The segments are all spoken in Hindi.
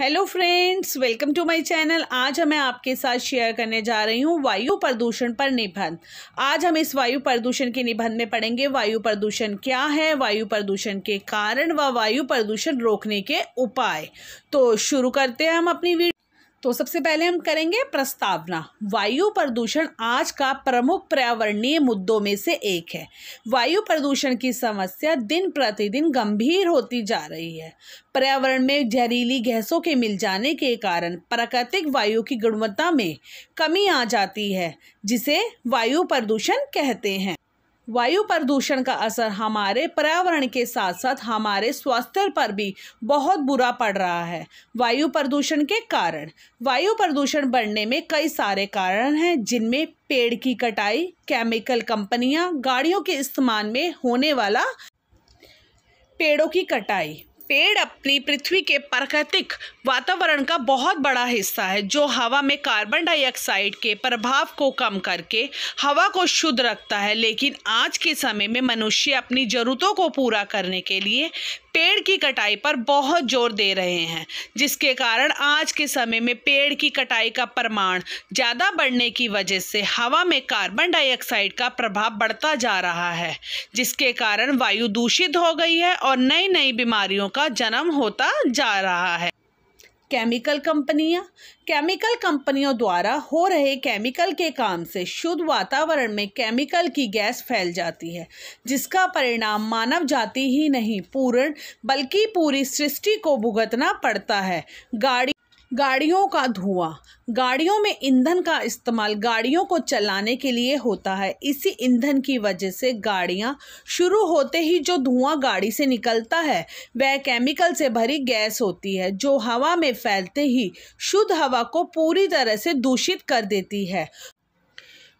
hello friends welcome to my channel आज मैं आपके साथ शेयर करने जा रही हूँ वायु प्रदूषण पर निबंध आज हम इस वायु प्रदूषण के निबंध में पढ़ेंगे वायु प्रदूषण क्या है वायु प्रदूषण के कारण व वा वायु प्रदूषण रोकने के उपाय तो शुरू करते हैं हम अपनी वीडियो तो सबसे पहले हम करेंगे प्रस्तावना वायु प्रदूषण आज का प्रमुख पर्यावरणीय मुद्दों में से एक है वायु प्रदूषण की समस्या दिन प्रतिदिन गंभीर होती जा रही है पर्यावरण में जहरीली गैसों के मिल जाने के कारण प्राकृतिक वायु की गुणवत्ता में कमी आ जाती है जिसे वायु प्रदूषण कहते हैं वायु प्रदूषण का असर हमारे पर्यावरण के साथ साथ हमारे स्वास्थ्य पर भी बहुत बुरा पड़ रहा है वायु प्रदूषण के कारण वायु प्रदूषण बढ़ने में कई सारे कारण हैं जिनमें पेड़ की कटाई केमिकल कंपनियां गाड़ियों के इस्तेमाल में होने वाला पेड़ों की कटाई पेड़ अपनी पृथ्वी के प्राकृतिक वातावरण का बहुत बड़ा हिस्सा है जो हवा में कार्बन डाइऑक्साइड के प्रभाव को कम करके हवा को शुद्ध रखता है लेकिन आज के समय में मनुष्य अपनी ज़रूरतों को पूरा करने के लिए पेड़ की कटाई पर बहुत जोर दे रहे हैं जिसके कारण आज के समय में पेड़ की कटाई का प्रमाण ज़्यादा बढ़ने की वजह से हवा में कार्बन डाइऑक्साइड का प्रभाव बढ़ता जा रहा है जिसके कारण वायु दूषित हो गई है और नई नई बीमारियों का जन्म होता जा रहा है केमिकल कंपनियां केमिकल कंपनियों द्वारा हो रहे केमिकल के काम से शुद्ध वातावरण में केमिकल की गैस फैल जाती है जिसका परिणाम मानव जाति ही नहीं पूर्ण बल्कि पूरी सृष्टि को भुगतना पड़ता है गाड़ी गाड़ियों का धुआं गाड़ियों में ईंधन का इस्तेमाल गाड़ियों को चलाने के लिए होता है इसी ईंधन की वजह से गाड़ियां शुरू होते ही जो धुआं गाड़ी से निकलता है वह केमिकल से भरी गैस होती है जो हवा में फैलते ही शुद्ध हवा को पूरी तरह से दूषित कर देती है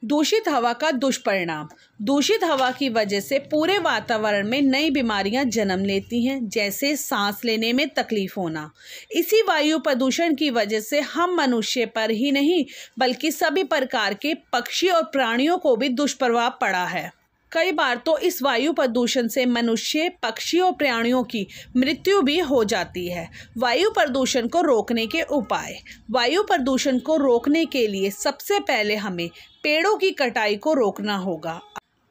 दूषित हवा का दुष्परिणाम दूषित हवा की वजह से पूरे वातावरण में नई बीमारियां जन्म लेती हैं जैसे सांस लेने में तकलीफ होना इसी वायु प्रदूषण की वजह से हम मनुष्य पर ही नहीं बल्कि सभी प्रकार के पक्षी और प्राणियों को भी दुष्प्रभाव पड़ा है कई बार तो इस वायु प्रदूषण से मनुष्य पक्षी और प्राणियों की मृत्यु भी हो जाती है वायु प्रदूषण को रोकने के उपाय वायु प्रदूषण को रोकने के लिए सबसे पहले हमें पेड़ों की कटाई को रोकना होगा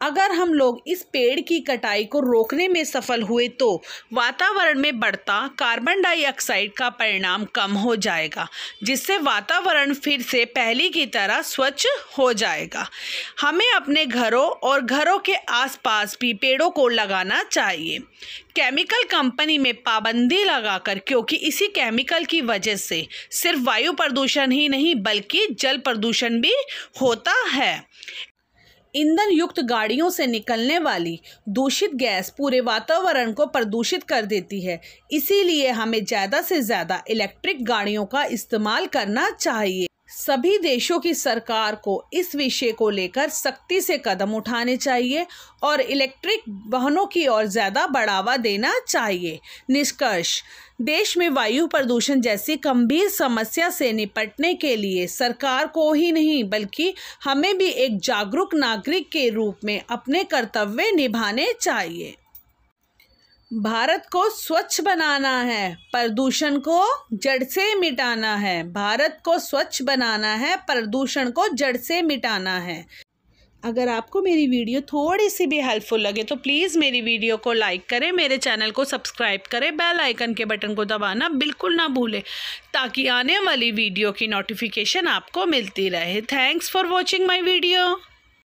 अगर हम लोग इस पेड़ की कटाई को रोकने में सफल हुए तो वातावरण में बढ़ता कार्बन डाइऑक्साइड का परिणाम कम हो जाएगा जिससे वातावरण फिर से पहले की तरह स्वच्छ हो जाएगा हमें अपने घरों और घरों के आसपास भी पेड़ों को लगाना चाहिए केमिकल कंपनी में पाबंदी लगाकर क्योंकि इसी केमिकल की वजह से सिर्फ वायु प्रदूषण ही नहीं बल्कि जल प्रदूषण भी होता है ईंधन युक्त गाड़ियों से निकलने वाली दूषित गैस पूरे वातावरण को प्रदूषित कर देती है इसीलिए हमें ज़्यादा से ज़्यादा इलेक्ट्रिक गाड़ियों का इस्तेमाल करना चाहिए सभी देशों की सरकार को इस विषय को लेकर सख्ती से कदम उठाने चाहिए और इलेक्ट्रिक वाहनों की ओर ज़्यादा बढ़ावा देना चाहिए निष्कर्ष देश में वायु प्रदूषण जैसी गंभीर समस्या से निपटने के लिए सरकार को ही नहीं बल्कि हमें भी एक जागरूक नागरिक के रूप में अपने कर्तव्य निभाने चाहिए भारत को स्वच्छ बनाना है प्रदूषण को जड़ से मिटाना है भारत को स्वच्छ बनाना है प्रदूषण को जड़ से मिटाना है अगर आपको मेरी वीडियो थोड़ी सी भी हेल्पफुल लगे तो प्लीज़ मेरी वीडियो को लाइक करें मेरे चैनल को सब्सक्राइब करें बेल आइकन के बटन को दबाना बिल्कुल ना भूलें ताकि आने वाली वीडियो की नोटिफिकेशन आपको मिलती रहे thanks for watching my video